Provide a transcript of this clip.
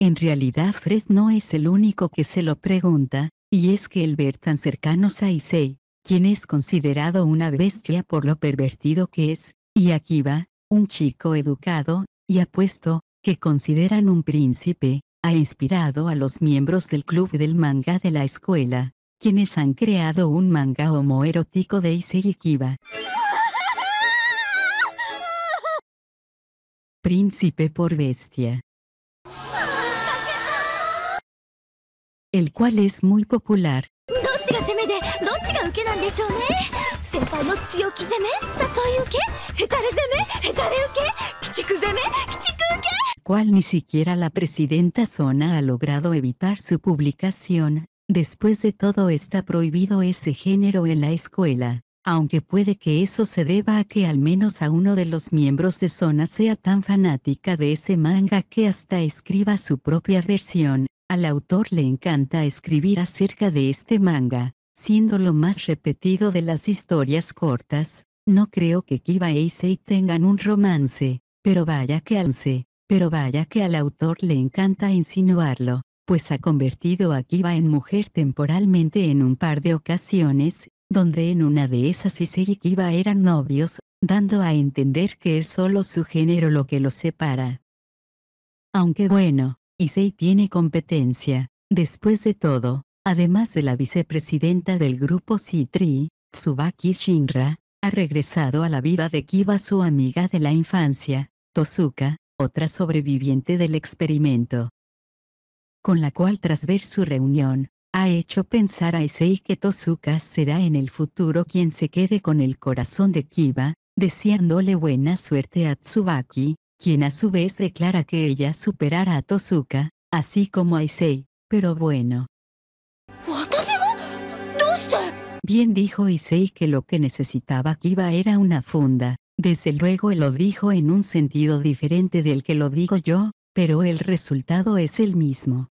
En realidad Fred no es el único que se lo pregunta, y es que el ver tan cercanos a Issei, quien es considerado una bestia por lo pervertido que es, y va, un chico educado, y apuesto, que consideran un príncipe, ha inspirado a los miembros del club del manga de la escuela, quienes han creado un manga erótico de Issei Kiba. Príncipe por bestia. El cual es muy popular. Cual ni siquiera la presidenta zona ha logrado evitar su publicación, Después de todo está prohibido ese género en la escuela, aunque puede que eso se deba a que al menos a uno de los miembros de Zona sea tan fanática de ese manga que hasta escriba su propia versión, al autor le encanta escribir acerca de este manga, siendo lo más repetido de las historias cortas, no creo que Kiba e Issei tengan un romance, pero vaya que pero vaya que al autor le encanta insinuarlo pues ha convertido a Kiba en mujer temporalmente en un par de ocasiones, donde en una de esas Issei y Kiba eran novios, dando a entender que es solo su género lo que los separa. Aunque bueno, Issei tiene competencia, después de todo, además de la vicepresidenta del grupo Citri, Tsubaki Shinra, ha regresado a la vida de Kiba su amiga de la infancia, Tosuka, otra sobreviviente del experimento con la cual tras ver su reunión, ha hecho pensar a Issei que Tosuka será en el futuro quien se quede con el corazón de Kiba, deseándole buena suerte a Tsubaki, quien a su vez declara que ella superará a Tosuka, así como a Issei, pero bueno. Bien dijo Issei que lo que necesitaba Kiba era una funda, desde luego lo dijo en un sentido diferente del que lo digo yo, pero el resultado es el mismo.